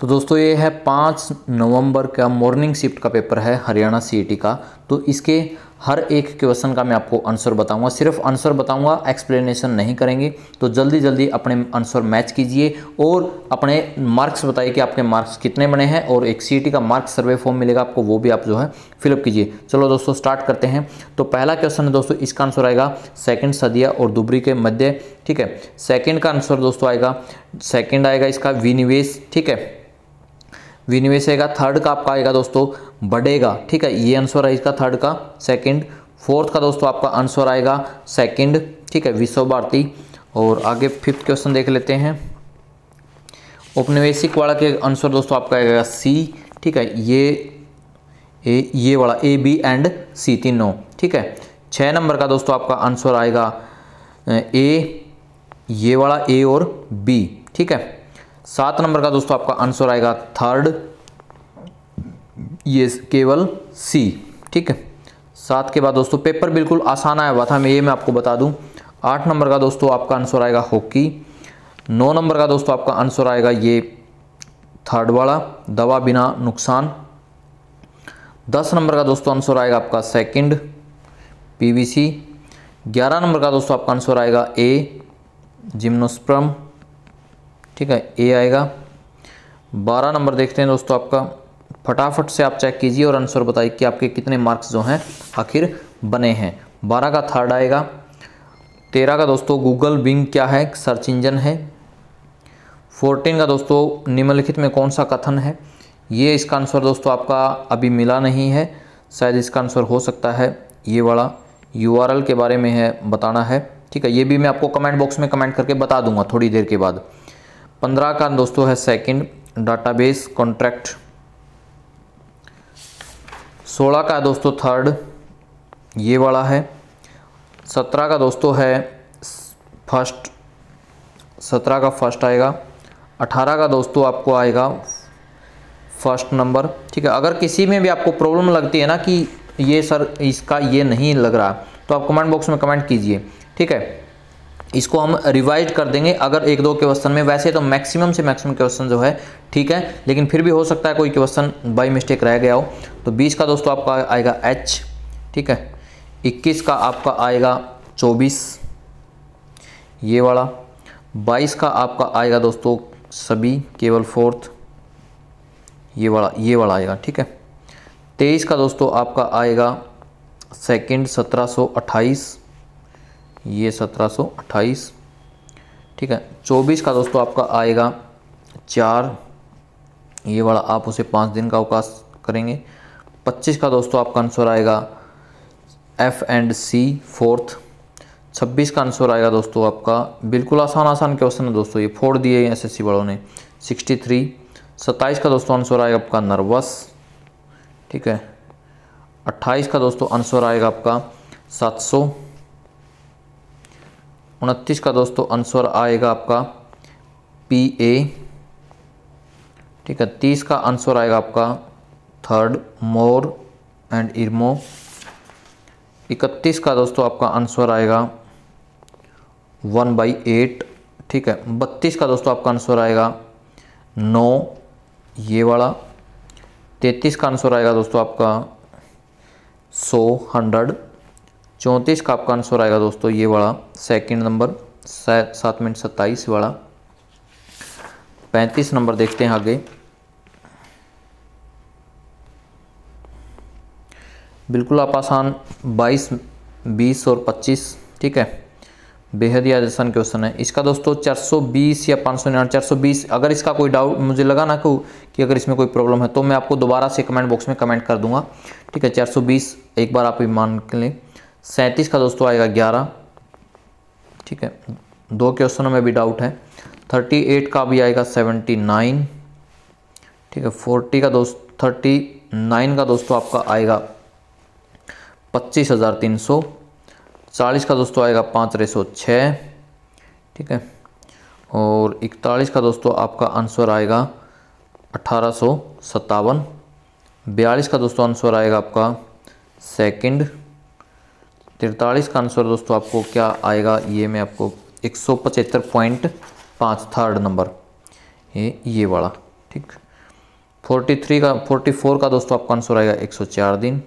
तो दोस्तों ये है पाँच नवंबर का मॉर्निंग शिफ्ट का पेपर है हरियाणा सी e का तो इसके हर एक क्वेश्चन का मैं आपको आंसर बताऊंगा सिर्फ आंसर बताऊंगा एक्सप्लेनेशन नहीं करेंगे तो जल्दी जल्दी अपने आंसर मैच कीजिए और अपने मार्क्स बताइए कि आपके मार्क्स कितने बने हैं और एक सी e का मार्क्स सर्वे फॉर्म मिलेगा आपको वो भी आप जो है फिलअप कीजिए चलो दोस्तों स्टार्ट करते हैं तो पहला क्वेश्चन है दोस्तों इसका आंसर आएगा सेकेंड सदिया और दुबरी के मध्य ठीक है सेकेंड का आंसर दोस्तों आएगा सेकेंड आएगा इसका विनिवेश ठीक है विनिवेश आएगा थर्ड का आपका आएगा दोस्तों बढ़ेगा ठीक है ये आंसर है इसका थर्ड का सेकंड फोर्थ का दोस्तों आपका आंसर आएगा सेकंड ठीक है विश्व भारती और आगे फिफ्थ क्वेश्चन देख लेते हैं उपनिवेशिक वाला के आंसर दोस्तों आपका आएगा सी ठीक है ये ए ये वाला ए बी एंड सी तीनों ठीक है छः नंबर का दोस्तों आपका आंसर आएगा ए ये वाला ए और बी ठीक है सात नंबर का दोस्तों आपका आंसर आएगा थर्ड ये केवल सी ठीक है सात के बाद दोस्तों पेपर बिल्कुल आसान आया हुआ था मैं ये मैं आपको बता दूं आठ नंबर का दोस्तों आपका आंसर आएगा हॉकी नौ नंबर का दोस्तों आपका आंसर आएगा ये थर्ड वाला दवा बिना नुकसान दस नंबर का दोस्तों आंसर आएगा आपका सेकंड पीवीसी ग्यारह नंबर का दोस्तों आपका आंसर आएगा ए जिम्नोस्प्रम ठीक है ए आएगा बारह नंबर देखते हैं दोस्तों आपका फटाफट से आप चेक कीजिए और आंसर बताइए कि आपके कितने मार्क्स जो हैं आखिर बने हैं बारह का थर्ड आएगा तेरह का दोस्तों गूगल बिंग क्या है सर्च इंजन है फोर्टीन का दोस्तों निम्नलिखित में कौन सा कथन है ये इसका आंसर दोस्तों आपका अभी मिला नहीं है शायद इसका आंसर हो सकता है ये वाला यू के बारे में है बताना है ठीक है ये भी मैं आपको कमेंट बॉक्स में कमेंट करके बता दूंगा थोड़ी देर के बाद पंद्रह का दोस्तों है सेकंड डाटाबेस कॉन्ट्रैक्ट सोलह का दोस्तों थर्ड ये वाला है सत्रह का दोस्तों है फर्स्ट सत्रह का फर्स्ट आएगा अठारह का दोस्तों आपको आएगा फर्स्ट नंबर ठीक है अगर किसी में भी आपको प्रॉब्लम लगती है ना कि ये सर इसका ये नहीं लग रहा तो आप कमेंट बॉक्स में कमेंट कीजिए ठीक है इसको हम रिवाइज कर देंगे अगर एक दो क्वेश्चन में वैसे तो मैक्सिमम से मैक्सिमम क्वेश्चन जो है ठीक है लेकिन फिर भी हो सकता है कोई क्वेश्चन बाई मिस्टेक रह गया हो तो 20 का दोस्तों आपका आएगा एच ठीक है 21 का आपका आएगा 24 ये वाला 22 का आपका आएगा दोस्तों सभी केवल फोर्थ ये वाला ये वाला आएगा ठीक है तेईस का दोस्तों आपका आएगा सेकेंड सत्रह ये 1728 ठीक है 24 का दोस्तों आपका आएगा चार ये वाला आप उसे पाँच दिन का अवकाश करेंगे 25 का दोस्तों आपका आंसर आएगा एफ एंड सी फोर्थ 26 का आंसर आएगा दोस्तों आपका बिल्कुल आसान आसान क्वेश्चन है दोस्तों ये फोड़ दिए एस एस वालों ने 63 सत्ताईस का दोस्तों आंसर आएगा आपका नर्वस ठीक है 28 का दोस्तों आंसर आएगा आपका 700 उनतीस का दोस्तों आंसर आएगा आपका पी ए ठीक है तीस का आंसर आएगा आपका थर्ड मोर एंड इरमो इकतीस का दोस्तों आपका आंसर आएगा वन बाई एट ठीक है बत्तीस का दोस्तों आपका आंसर आएगा नौ ये वाला तैतीस का आंसर आएगा दोस्तों आपका सौ हंड्रेड चौंतीस का आपका आंसर आएगा दोस्तों ये वाला सेकंड नंबर सात मिनट सत्ताईस वाला पैंतीस नंबर देखते हैं आगे बिल्कुल आप आसान बाईस बीस और पच्चीस ठीक है बेहद ही आसान क्वेश्चन है इसका दोस्तों 420 या पाँच सौ निन्यानवे अगर इसका कोई डाउट मुझे लगा ना कि अगर इसमें कोई प्रॉब्लम है तो मैं आपको दोबारा से कमेंट बॉक्स में कमेंट कर दूंगा ठीक है 420 एक बार आप मान के लें सैंतीस का दोस्तों आएगा ग्यारह ठीक है दो क्वेश्चनों में भी डाउट है थर्टी एट का भी आएगा सेवेंटी नाइन ठीक है फोर्टी का दोस्त थर्टी नाइन का दोस्तों आपका आएगा पच्चीस हज़ार तीन सौ चालीस का दोस्तों आएगा पाँच रेसो छः ठीक है और इकतालीस का दोस्तों आपका आंसर आएगा अठारह सौ सत्तावन बयालीस का दोस्तों आंसर आएगा आपका सेकंड तिरतालीस का आंसर दोस्तों आपको क्या आएगा ये मैं आपको एक सौ पचहत्तर पॉइंट पाँच थर्ड नंबर ये ये वाला ठीक फोर्टी थ्री का फोर्टी फोर का दोस्तों आपका आंसर आएगा एक सौ चार दिन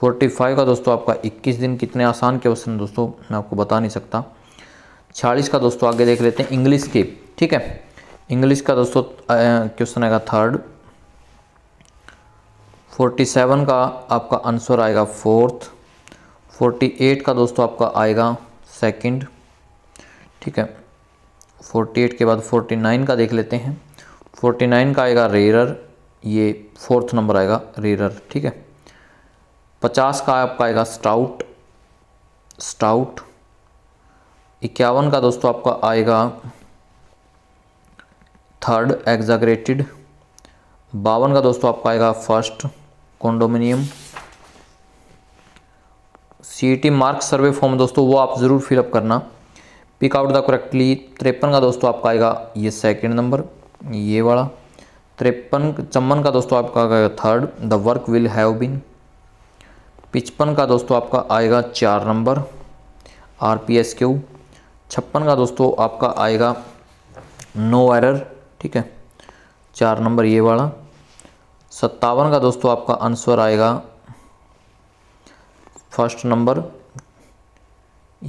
फोर्टी फाइव का दोस्तों आपका इक्कीस दिन कितने आसान क्वेश्चन दोस्तों मैं आपको बता नहीं सकता छियालीस का दोस्तों आगे देख लेते हैं इंग्लिश के ठीक है इंग्लिश का दोस्तों क्वेश्चन आएगा थर्ड फोर्टी सेवन का आपका आंसर आएगा फोर्थ फोर्टी एट का दोस्तों आपका आएगा सेकंड ठीक है फोर्टी एट के बाद फोर्टी नाइन का देख लेते हैं फोर्टी नाइन का आएगा रेरर ये फोर्थ नंबर आएगा रेरर ठीक है पचास का आपका आएगा स्टाउट स्टाउट इक्यावन का दोस्तों आपका आएगा थर्ड एग्जाग्रेटेड बावन का दोस्तों आपका आएगा first condominium C mark survey form दोस्तों वो आप ज़रूर फिलअप करना पिक आउट द करेक्टली तिरपन का दोस्तों आपका आएगा ये सेकेंड नंबर ये वाला तिरपन चम्मन का दोस्तों आपका आएगा third the work will have been पिचपन का दोस्तों आपका आएगा चार नंबर आर पी एस क्यू छप्पन का दोस्तों आपका आएगा नो एरर ठीक है चार नंबर ये वाला सत्तावन का दोस्तों आपका आंसर आएगा फर्स्ट नंबर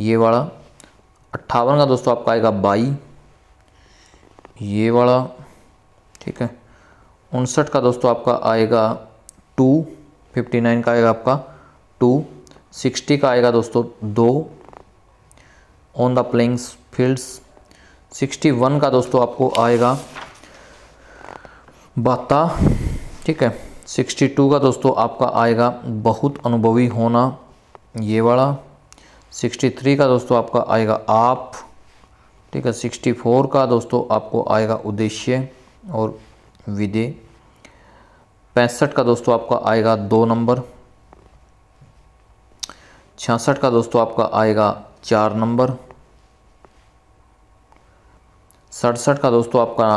ये वाला अट्ठावन का दोस्तों आपका आएगा बाई ये वाला ठीक है उनसठ का दोस्तों आपका आएगा टू फिफ्टी नाइन का आएगा आपका टू सिक्सटी का आएगा दोस्तों दो on the playings fields sixty one का दोस्तों आपको आएगा बाता ठीक है सिक्सटी टू का दोस्तों आपका आएगा बहुत अनुभवी होना ये वाला 63 का दोस्तों आपका आएगा आप ठीक है 64 का दोस्तों आपको आएगा उद्देश्य और विधेय पैंसठ का दोस्तों आपका आएगा दो नंबर छियासठ का दोस्तों आपका आएगा चार नंबर सड़सठ का दोस्तों आपका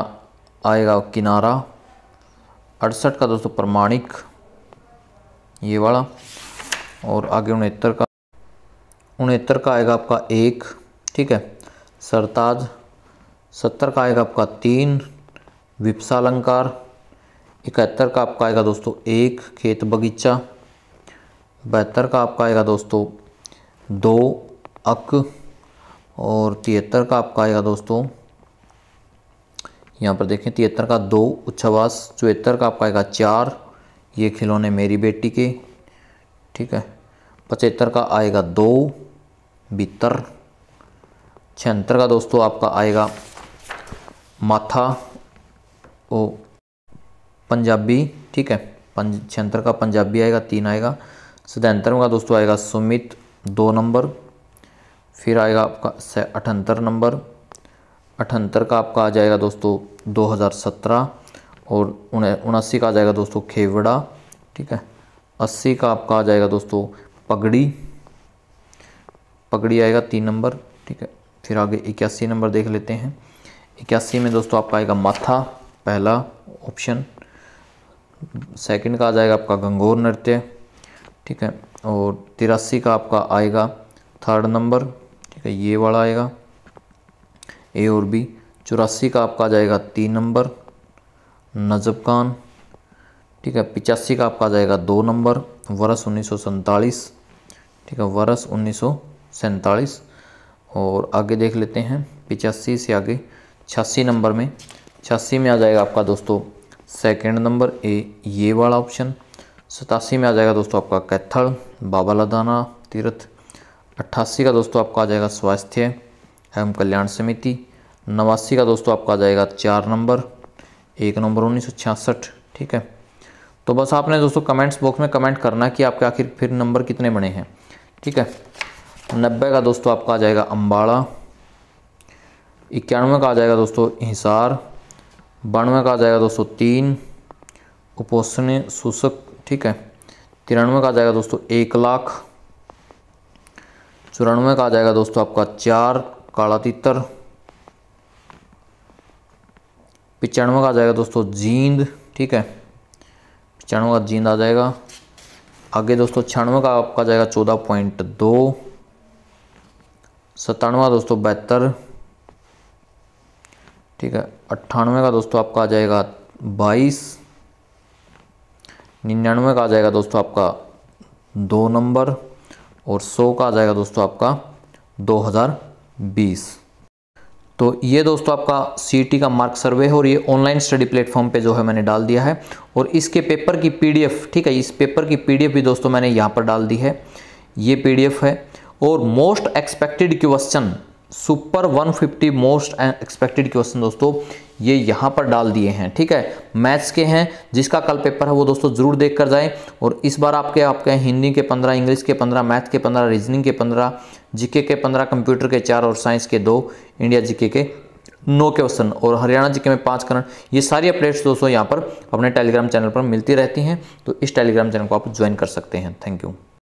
आएगा किनारा अड़सठ का दोस्तों प्रमाणिक ये वाला और आगे उनहत्तर का उनहत्तर का आएगा आपका एक ठीक है सरताज सत्तर का आएगा आपका तीन विप्सालंकार इकहत्तर का आपका आएगा दोस्तों एक खेत बगीचा बहत्तर का आपका आएगा दोस्तों दो अक और तिहत्तर का आपका आएगा दोस्तों यहाँ पर देखें तिहत्तर का दो उच्छावास चौहत्तर का आपका आएगा चार ये खिलौने मेरी बेटी के ठीक है पचहत्तर का आएगा दो बितर छिहत्तर का दोस्तों आपका आएगा माथा ओ पंजाबी ठीक है पंज छिहत्तर का पंजाबी आएगा तीन आएगा सतहत्तर का दोस्तों आएगा सुमित दो नंबर फिर आएगा आपका अठहत्तर नंबर अठहत्तर का आपका आ जाएगा दोस्तों 2017 और उनासी का आ जाएगा दोस्तों खेवड़ा ठीक है अस्सी का आपका आ जाएगा दोस्तों पगड़ी पगड़ी आएगा तीन नंबर ठीक है फिर आगे इक्यासी नंबर देख लेते हैं इक्यासी में दोस्तों आपका आएगा माथा पहला ऑप्शन सेकंड का आ जाएगा आपका गंगोर नृत्य ठीक है और तिरासी का आपका आएगा थर्ड नंबर ठीक है ये वाला आएगा ए और बी चौरासी का आपका आ जाएगा तीन नंबर नजब खान ठीक है पिचासी का आपका आ जाएगा दो नंबर वर्ष उन्नीस ठीक है वर्ष उन्नीस और आगे देख लेते हैं पिचासी से आगे छियासी नंबर में छियासी में आ जाएगा आपका दोस्तों सेकंड नंबर ए ये वाला ऑप्शन सतासी में आ जाएगा दोस्तों आपका कैथल बाबा लदाना तीर्थ अट्ठासी का दोस्तों आपका आ जाएगा स्वास्थ्य एवं कल्याण समिति नवासी का दोस्तों आपका आ जाएगा चार नंबर एक नंबर उन्नीस ठीक है तो बस आपने दोस्तों कमेंट्स बॉक्स में कमेंट करना कि आपके आखिर फिर नंबर कितने बने हैं ठीक है नब्बे का दोस्तों आपका आ जाएगा अम्बाड़ा इक्यानवे का आ जाएगा दोस्तों हिसार बानवे का आ जाएगा दोस्तों तीन उपोषण सूसक ठीक है तिरानवे का आ जाएगा दोस्तों एक लाख चौरानवे का आ जाएगा दोस्तों आपका चार काला तितर पचानवे का आ जाएगा दोस्तों जींद ठीक है पचानवे का जींद आ जाएगा आगे दोस्तों छियानवे का आपका जाएगा चौदह पॉइंट दो सतानवा दोस्तों बहत्तर ठीक है अट्ठानवे का दोस्तों आपका आ जाएगा बाईस निन्यानवे का आ जाएगा दोस्तों आपका दो नंबर और सौ का आ जाएगा दोस्तों आपका दो हज़ार बीस तो ये दोस्तों आपका सी का मार्क सर्वे है और ये ऑनलाइन स्टडी प्लेटफॉर्म पे जो है मैंने डाल दिया है और इसके पेपर की पीडीएफ ठीक है इस पेपर की पीडीएफ भी दोस्तों मैंने यहाँ पर डाल दी है ये पीडीएफ है और most expected question super 150 most expected question दोस्तों ये यहाँ पर डाल दिए हैं ठीक है मैथ्स के हैं जिसका कल पेपर है वो दोस्तों ज़रूर देख कर जाएँ और इस बार आपके आपके हिंदी के पंद्रह इंग्लिश के पंद्रह मैथ के पंद्रह रीजनिंग के पंद्रह जीके के पंद्रह कंप्यूटर के चार और साइंस के दो इंडिया जीके के नो क्वेश्चन और हरियाणा जी के में पाँच करण ये सारी अपडेट्स दोस्तों यहाँ पर अपने टेलीग्राम चैनल पर मिलती रहती हैं तो इस टेलीग्राम चैनल को आप ज्वाइन कर सकते हैं थैंक यू